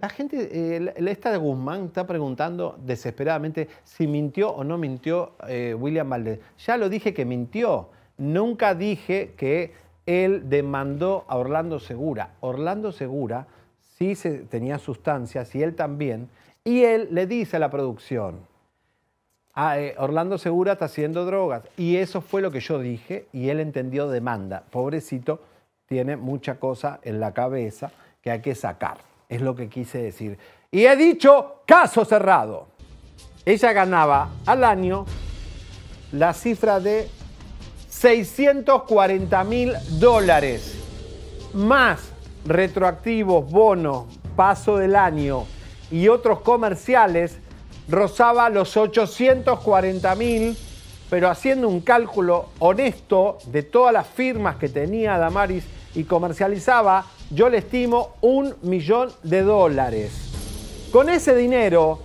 La gente, el eh, esta de Guzmán está preguntando desesperadamente si mintió o no mintió eh, William Valdés. Ya lo dije que mintió. Nunca dije que él demandó a Orlando Segura. Orlando Segura sí se, tenía sustancias y él también. Y él le dice a la producción, ah, eh, Orlando Segura está haciendo drogas. Y eso fue lo que yo dije y él entendió demanda. Pobrecito, tiene mucha cosa en la cabeza que hay que sacar es lo que quise decir. Y he dicho caso cerrado. Ella ganaba al año la cifra de 640 mil dólares, más retroactivos, bonos, paso del año y otros comerciales, rozaba los 840 mil, pero haciendo un cálculo honesto de todas las firmas que tenía Damaris y comercializaba, yo le estimo un millón de dólares. Con ese dinero,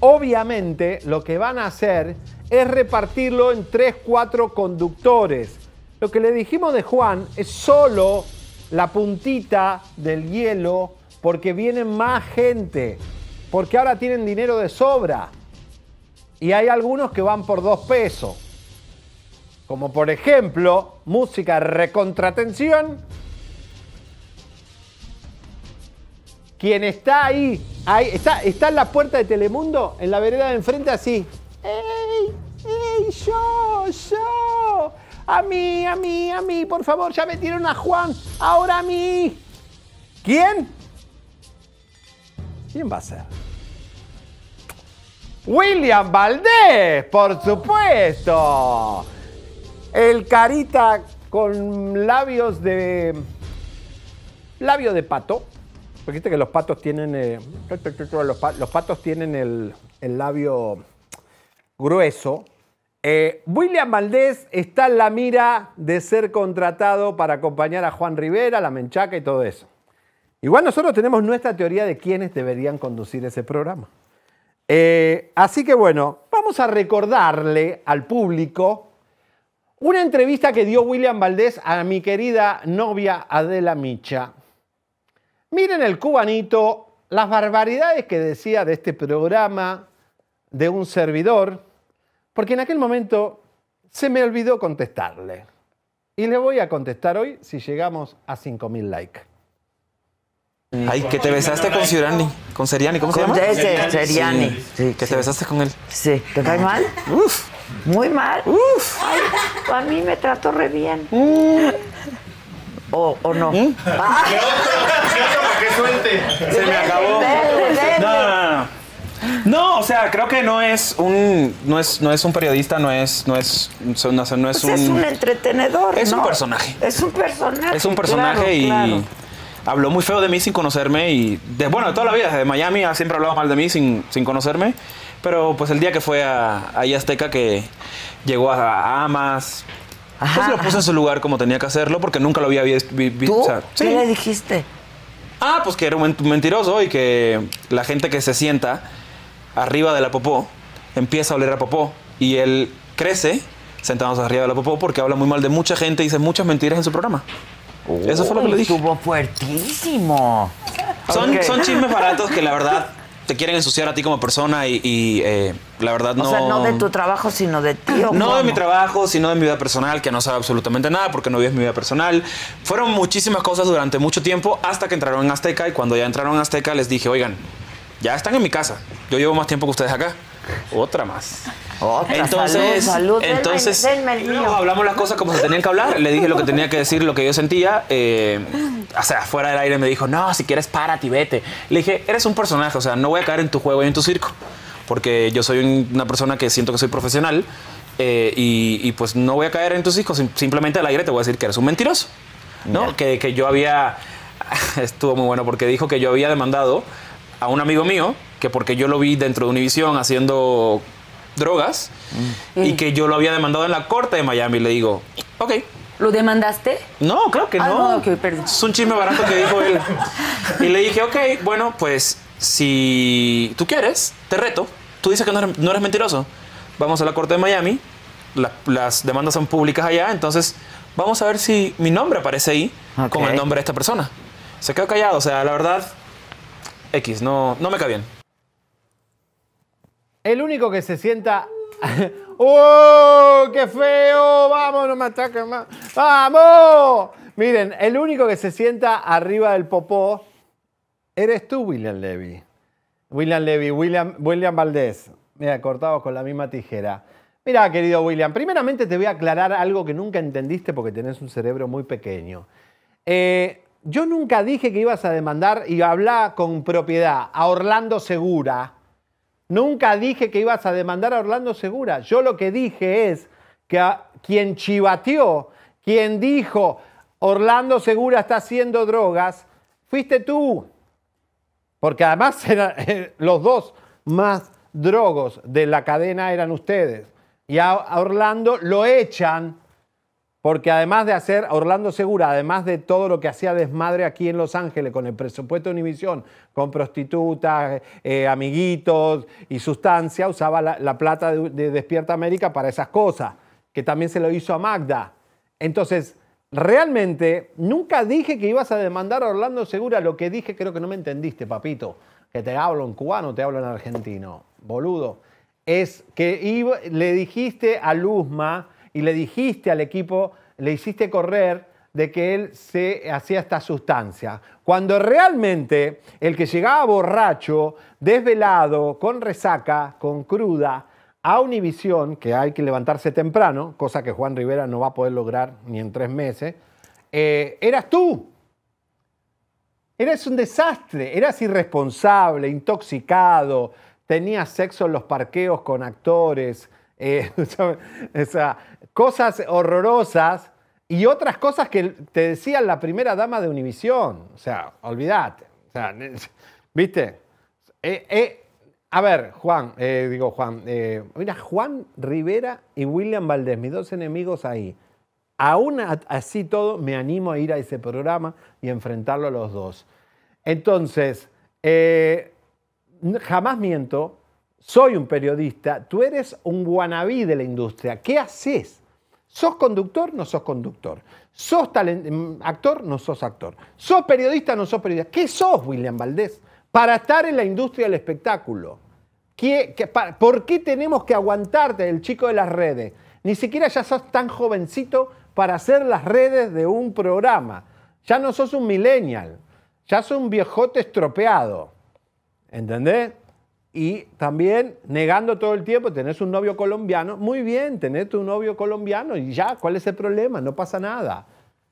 obviamente, lo que van a hacer es repartirlo en 3, 4 conductores. Lo que le dijimos de Juan es solo la puntita del hielo porque viene más gente, porque ahora tienen dinero de sobra. Y hay algunos que van por dos pesos, como por ejemplo música recontratención. Quien está ahí, ahí está, está en la puerta de Telemundo, en la vereda de enfrente, así. ¡Ey! ¡Ey! ¡Yo! ¡Yo! ¡A mí! ¡A mí! ¡A mí! Por favor, ya me metieron a Juan. ¡Ahora a mí! ¿Quién? ¿Quién va a ser? William Valdés, por supuesto. El carita con labios de... Labio de pato. Pues viste que los patos tienen. Eh, patos tienen el, labio grueso. Eh, William Valdés está en la mira de ser contratado para acompañar a Juan Rivera, la Menchaca y todo eso. Igual nosotros tenemos nuestra teoría de quiénes deberían conducir ese programa. Eh, así que bueno, vamos a recordarle al público una entrevista que dio William Valdés a mi querida novia Adela Micha, Miren el cubanito, las barbaridades que decía de este programa, de un servidor, porque en aquel momento se me olvidó contestarle. Y le voy a contestar hoy si llegamos a 5.000 likes. Ay, que te besaste con con Seriani, ¿cómo se llama? Seriani. Sí, que te besaste con él. Sí, ¿te cae mal? Uf. Muy mal. Uf. a mí me trató re bien. Mm. O, no. ¿Mm? Ah que suelte Se me acabó. No, no, no. No, o sea, creo que no es un no es no es un periodista, no es no es no, pues es un es un entretenedor, es un personaje. Es un personaje. Es un personaje y habló muy feo de mí sin conocerme y de, bueno, de toda la vida desde Miami ha siempre hablado mal de mí sin, sin conocerme, pero pues el día que fue a, Azteca que llegó a, Amas pues lo puse en su lugar como tenía que hacerlo porque nunca lo había visto. ¿Qué le dijiste? Ah, pues que era un mentiroso y que la gente que se sienta arriba de la popó empieza a oler a popó. Y él crece sentados arriba de la popó porque habla muy mal de mucha gente y dice muchas mentiras en su programa. Eso fue lo que le dije. Estuvo fuertísimo. son chismes baratos que la verdad te quieren ensuciar a ti como persona y, eh, la verdad no... O sea, no de tu trabajo, sino de ti. no de mi trabajo, sino de mi vida personal, que no sabe absolutamente nada porque no vives mi vida personal. Fueron muchísimas cosas durante mucho tiempo hasta que entraron en Azteca y cuando ya entraron en Azteca les dije, oigan, ya están en mi casa, yo llevo más tiempo que ustedes acá. Otra más entonces, salud, entonces hablamos las cosas como se tenían que hablar. Le dije lo que tenía que decir, lo que yo sentía. Eh, o sea, fuera del aire me dijo, no, si quieres, para y vete. Le dije, eres un personaje, o sea, no voy a caer en tu juego y en tu circo. Porque yo soy una persona que siento que soy profesional eh, y, pues no voy a caer en tus circo. Simplemente al aire te voy a decir que eres un mentiroso. ¿no? Que, que yo había... Estuvo muy bueno porque dijo que yo había demandado a un amigo mío que porque yo lo vi dentro de Univision haciendo drogas y mm. que yo lo había demandado en la corte de Miami. Le digo, ok. ¿Lo demandaste? No, claro que ah, no. perdón. Es un chisme barato que dijo él. y le dije, ok, bueno, pues si tú quieres, te reto. Tú dices que no eres, no eres mentiroso. Vamos a la corte de Miami. las demandas son públicas allá, entonces vamos a ver si mi nombre aparece ahí con el nombre de esta persona. Se quedó callado, o sea, la verdad, X, no, no me cae bien. El único que se sienta. ¡Oh! ¡Qué feo! ¡Vamos! ¡No me más! ¡Vamos! Miren, el único que se sienta arriba del popó eres tú, William Levy. William Levy, William, William Valdés. Mira, cortados con la misma tijera. Mira, querido William, primeramente te voy a aclarar algo que nunca entendiste porque tenés un cerebro muy pequeño. Eh, yo nunca dije que ibas a demandar y hablar con propiedad a Orlando Segura Nunca dije que ibas a demandar a Orlando Segura. Yo lo que dije es que quien chivateó, quien dijo Orlando Segura está haciendo drogas, fuiste tú. Porque además eh, los dos más drogos de la cadena eran ustedes. Y a Orlando lo echan porque además de hacer Orlando Segura, además de todo lo que hacía desmadre aquí en Los Ángeles con el presupuesto de Univisión, con prostitutas, eh, amiguitos y sustancia, usaba la, plata de, Despierta América para esas cosas, que también se lo hizo a Magda. Entonces, realmente nunca dije que ibas a demandar a Orlando Segura. Lo que dije creo que no me entendiste, papito. Que te hablo en cubano, te hablo en argentino, boludo. Es que le dijiste a Luzma y le dijiste al equipo, le hiciste correr de que él se hacía esta sustancia. Cuando realmente el que llegaba borracho, desvelado, con resaca, con cruda, a Univisión, que hay que levantarse temprano, cosa que Juan Rivera no va a poder lograr ni en tres meses, eh, eras tú. Eras un desastre, eras irresponsable, intoxicado, tenías sexo en los parqueos con actores. Eh, cosas horrorosas y otras cosas que te decía la primera dama de Univisión. O sea, olvídate. ¿viste? Eh, eh, a ver, Juan, eh, digo Juan, mira, Juan Rivera y William Valdés, mis dos enemigos ahí. Aún así todo, me animo a ir a ese programa y enfrentarlo a los dos. Entonces, jamás miento, soy un periodista, tú eres un guanabí de la industria. ¿Qué haces? ¿Sos conductor? No sos conductor. ¿Sos mm, actor? No sos actor. ¿Sos periodista? No sos periodista. ¿Qué sos, William Valdés? Para estar en la industria del espectáculo. ¿Por qué tenemos que aguantarte, el chico de las redes? Ni siquiera ya sos tan jovencito para hacer las redes de un programa. Ya no sos un millennial. Ya sos un viejote estropeado. ¿Entendés? Y también negando todo el tiempo, tenés un novio colombiano, muy bien, tenés tu novio colombiano y ya, ¿cuál es el problema? No pasa nada.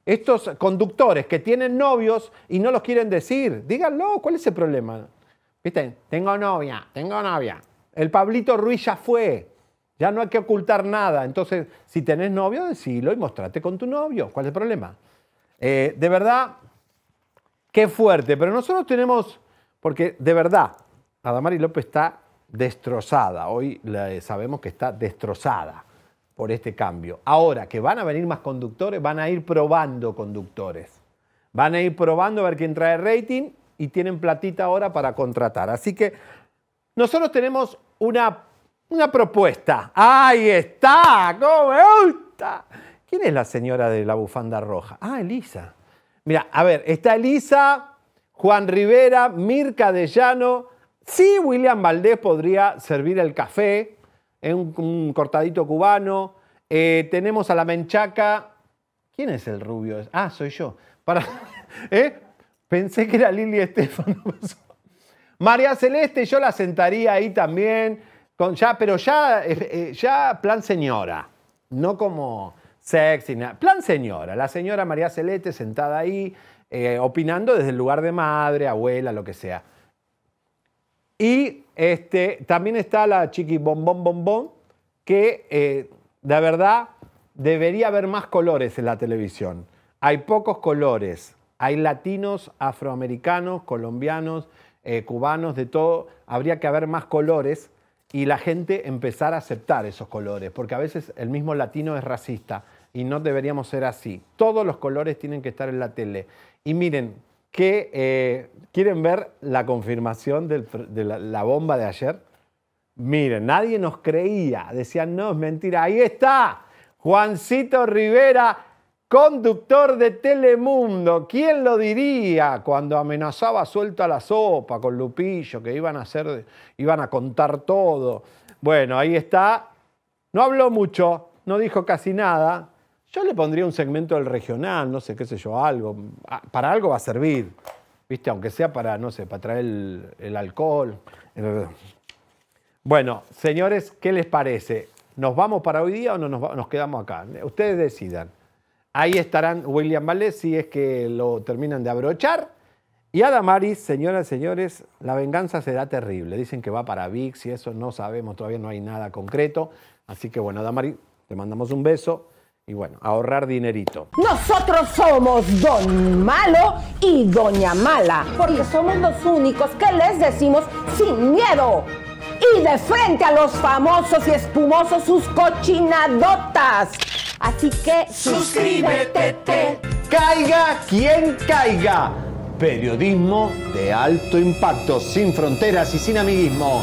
Estos conductores que tienen novios y no los quieren decir, díganlo, ¿cuál es el problema? Viste, tengo novia, tengo novia. El Pablito Ruiz ya fue, ya no hay que ocultar nada. Entonces, si tenés novio, decilo y mostrate con tu novio, ¿cuál es el problema? Eh, de verdad, qué fuerte, pero nosotros tenemos, porque de verdad, Adamari López está destrozada, hoy eh, sabemos que está destrozada por este cambio. Ahora que van a venir más conductores, van a ir probando conductores. Van a ir probando a ver quién trae rating y tienen platita ahora para contratar. Así que nosotros tenemos una, una propuesta. ¡Ahí está! ¡Cómo ¿Quién es la señora de la bufanda roja? Ah, Elisa. Mira, a ver, está Elisa, Juan Rivera, Mirka de Llano, Sí, William Valdés podría servir el café, en eh, un, cortadito cubano. Eh, tenemos a la menchaca. ¿Quién es el rubio? Ah, soy yo. Para, ¿eh? Pensé que era Lili Estefan. María Celeste, yo la sentaría ahí también. Con, ya, pero ya, ya plan señora. No como sexy. Plan señora. La señora María Celeste sentada ahí, opinando desde el lugar de madre, abuela, lo que sea. Y este, también está la Chiqui Bombón Bombón, que de eh, verdad debería haber más colores en la televisión. Hay pocos colores. Hay latinos, afroamericanos, colombianos, eh, cubanos, de todo. Habría que haber más colores y la gente empezar a aceptar esos colores, porque a veces el mismo latino es racista y no deberíamos ser así. Todos los colores tienen que estar en la tele. Y miren, que eh, quieren ver la confirmación de la, bomba de ayer. Miren, nadie nos creía, decían, no, es mentira. Ahí está, Juancito Rivera, conductor de Telemundo. ¿Quién lo diría cuando amenazaba a la sopa con Lupillo, que iban a, hacer, iban a contar todo? Bueno, ahí está. No habló mucho, no dijo casi nada, yo le pondría un segmento del regional, no sé, qué sé yo, algo. Ah, para algo va a servir, ¿viste? Aunque sea para, no sé, para traer el, alcohol. Bueno, señores, ¿qué les parece? ¿Nos vamos para hoy día o nos, quedamos acá? Ustedes decidan. Ahí estarán William Vallés, si es que lo terminan de abrochar. Y Adamaris, señoras y señores, la venganza será terrible. Dicen que va para VIX y eso no sabemos, todavía no hay nada concreto. Así que bueno, Adamaris, te mandamos un beso. Y bueno, ahorrar dinerito. Nosotros somos Don Malo y Doña Mala, porque somos los únicos que les decimos sin miedo y de frente a los famosos y espumosos sus cochinadotas. Así que suscríbete. Caiga quien caiga. Periodismo de alto impacto, sin fronteras y sin amiguismo.